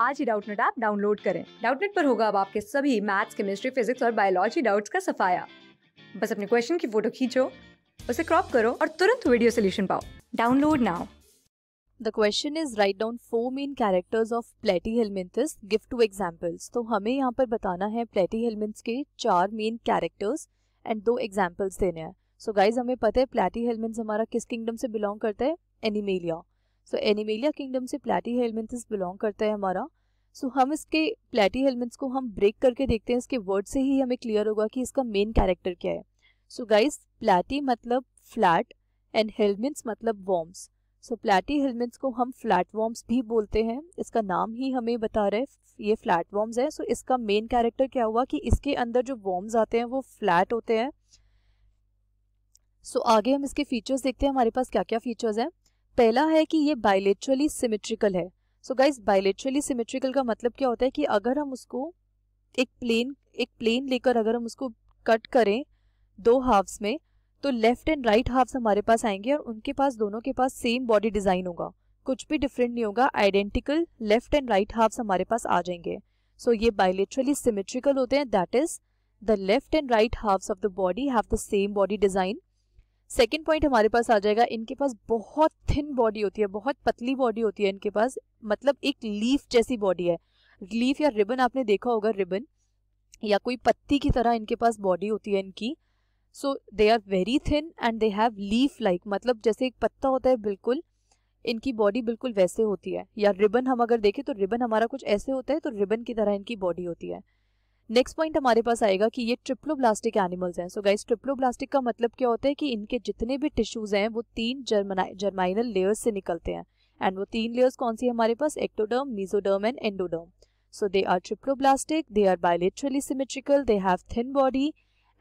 आज ही Doubtnut app download करें डाउटनेट पर होगा अब आपके सभी मैथ्स केमिस्ट्री फिजिक्स और बायोलॉजी डाउट्स का सफाया बस अपने क्वेश्चन की फोटो खींचो उसे क्रॉप करो और तुरंत वीडियो सोल्यूशन पाओ download now the question is write down four main characters of Platyhelminthes give two examples तो हमें यहाँ पर बताना है प्लेटी हेलमिंथस के चार मेन कैरेक्टर्स एंड दो एग्जाम्पल्स देने हैं सो so गाइज हमें पता है प्लेटी हेलमिंथस हमारा किस किंगडम से बिलोंग करता है एनिमेलिया सो एनिमेलिया किंगडम से प्लेटी हेलमेंथस बिलोंग करता है हमारा सो so, हम इसके प्लेटी हेलमेंट्स को हम ब्रेक करके देखते हैं इसके वर्ड से ही हमें क्लियर होगा कि इसका मेन कैरेक्टर क्या है सो गाइस प्लेटी मतलब फ्लैट एंड हेलमेंट्स मतलब वॉम्स सो प्लेटी हेलमेंट्स को हम फ्लैट वॉम्स भी बोलते हैं इसका नाम ही हमें बता रहे ये फ्लैट वॉम्स है सो so, इसका मेन कैरेक्टर क्या हुआ कि इसके अंदर जो वॉम्स आते हैं वो फ्लैट होते हैं सो so, आगे हम इसके फीचर्स देखते हैं हमारे पास क्या क्या फीचर्स हैं पहला है कि ये बायलेट्रली सिमेट्रिकल है सो गाइज बायलेट्रली सिमेट्रिकल का मतलब क्या होता है कि अगर हम उसको एक प्लेन एक प्लेन लेकर अगर हम उसको कट करें दो हाफ्स में तो लेफ्ट एंड राइट हाफ्स हमारे पास आएंगे और उनके पास दोनों के पास सेम बॉडी डिजाइन होगा कुछ भी डिफरेंट नहीं होगा identical left and right halves हमारे पास आ जाएंगे सो so, ये बायोलिट्रली सिमेट्रिकल होते हैं that is the left and right halves of the body have the same body design second point हमारे पास आ जाएगा इनके पास बहुत थिन बॉडी होती है बहुत पतली बॉडी होती है इनके पास मतलब एक लीफ जैसी बॉडी है लीफ या रिबन आपने देखा होगा रिबन या कोई पत्ती की तरह इनके पास बॉडी होती है इनकी so they are very thin and they have leaf like मतलब जैसे एक पत्ता होता है बिल्कुल इनकी बॉडी बिल्कुल वैसे होती है या रिबन हम अगर देखें तो रिबन हमारा कुछ ऐसे होता है तो रिबन की तरह इनकी बॉडी होती है नेक्स्ट पॉइंट हमारे पास आएगा कि ये ट्रिप्लोब्लास्टिक एनिमल्स हैं सो गाइस ट्रिप्लोब्लास्टिक का मतलब क्या होता है कि इनके जितने भी टिश्यूज हैं वो तीन जर्माइनल लेयर्स से निकलते हैं एंड वो तीन लेयर्स कौन सी है हमारे पास ectoderm mesoderm and endoderm so they are triploblastic they are bilaterally symmetrical they have thin body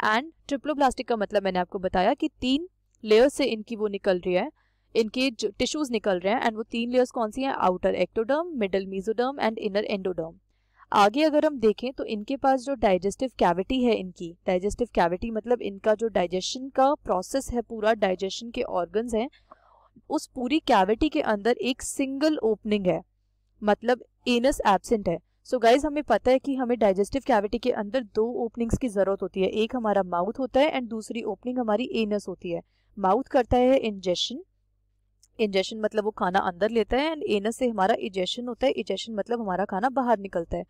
and triploblastic का मतलब मैंने आपको बताया कि तीन लेयर्स से इनकी वो निकल रही है इनके टिश्यूज निकल रहे हैं एंड वो तीन लेयर्स कौन सी हैं outer ectoderm middle mesoderm and inner endoderm आगे अगर हम देखें तो इनके पास जो डाइजेस्टिव कैविटी है इनकी डाइजेस्टिव कैविटी मतलब इनका जो डाइजेशन का प्रोसेस है पूरा डाइजेशन के ऑर्गन्स हैं उस पूरी कैविटी के अंदर एक सिंगल ओपनिंग है मतलब एनस एबसेंट है सो so गाइज हमें पता है कि हमें डाइजेस्टिव कैविटी के अंदर दो ओपनिंग्स की ज़रूरत होती है एक हमारा माउथ होता है एंड दूसरी ओपनिंग हमारी एनस होती है माउथ करता है इंजेशन इंजेशन मतलब वो खाना अंदर लेता है एंड एनस से हमारा इजेशन होता है इजेशन मतलब हमारा खाना बाहर निकलता है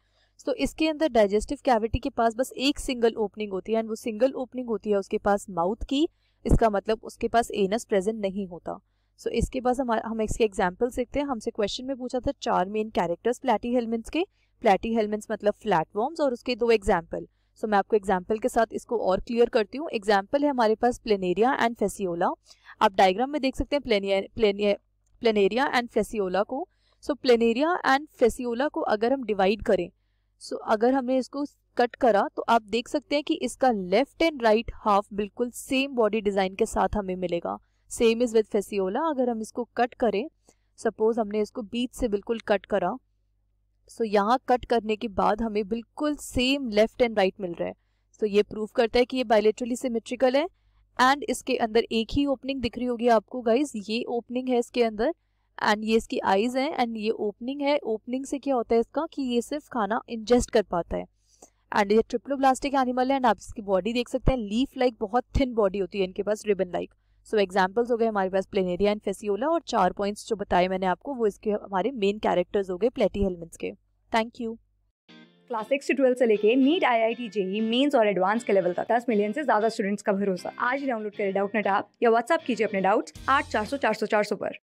तो so, इसके अंदर डाइजेस्टिव कैविटी के पास बस एक सिंगल ओपनिंग होती है एंड वो सिंगल ओपनिंग होती है उसके पास माउथ की इसका मतलब उसके पास एनस प्रेजेंट नहीं होता सो so, इसके पास हम हम इसके एग्जाम्पल देखते हैं हमसे क्वेश्चन में पूछा था चार मेन कैरेक्टर्स प्लेटी हेलमेंट्स के प्लेटी हेलमेंट्स मतलब फ्लैट और उसके दो एग्जाम्पल सो so, मैं आपको एग्जाम्पल के साथ इसको और क्लियर करती हूँ एग्जाम्पल है हमारे पास प्लेनेरिया एंड फेसियोला आप डायग्राम में देख सकते हैं planaria planaria planaria and fasciola को so so, planaria and fasciola को अगर हम डिवाइड करें सो so, अगर हमने इसको कट करा तो आप देख सकते हैं कि इसका लेफ्ट एंड राइट हाफ बिल्कुल सेम बॉडी डिजाइन के साथ हमें मिलेगा सेम इज विद फेसियोला अगर हम इसको कट करें सपोज हमने इसको बीच से बिल्कुल कट करा सो so, यहाँ कट करने के बाद हमें बिल्कुल सेम लेफ्ट एंड राइट मिल रहा है सो so, ये प्रूव करता है कि ये बायोलेट्रली सिमेट्रिकल है एंड इसके अंदर एक ही ओपनिंग दिख रही होगी आपको गाइज ये ओपनिंग है इसके अंदर एंड ये इसकी आईज है एंड ये ओपनिंग है ओपनिंग से क्या होता है इसका कि ये सिर्फ खाना इंजेस्ट कर पाता है एंड ये ट्रिप्लो एनिमल है एंड आप इसकी बॉडी देख सकते हैं लीफ लाइक बहुत थिन बॉडी होती है इनके पास ribbon like -like. So so, examples हो गए हमारे पास प्लेनेरिया एंड फेसियोला और चार पॉइंट्स जो बताए मैंने आपको वो इसके हमारे मेन कैरेक्टर्स हो गए प्लेटी हेलमेंट्स के थैंक यू क्लास सिक्स से ट्वेल्थ से लेके NEET I I T JEE mains और एडवांस के लेवल तक दस मिलियन से ज्यादा स्टूडेंट्स का भरोसा आज ही डाउनलोड करें डाउट नेट आप या व्हाट्सअप कीजिए अपने डाउट आठ चार सौ चार सौ चार सौ पर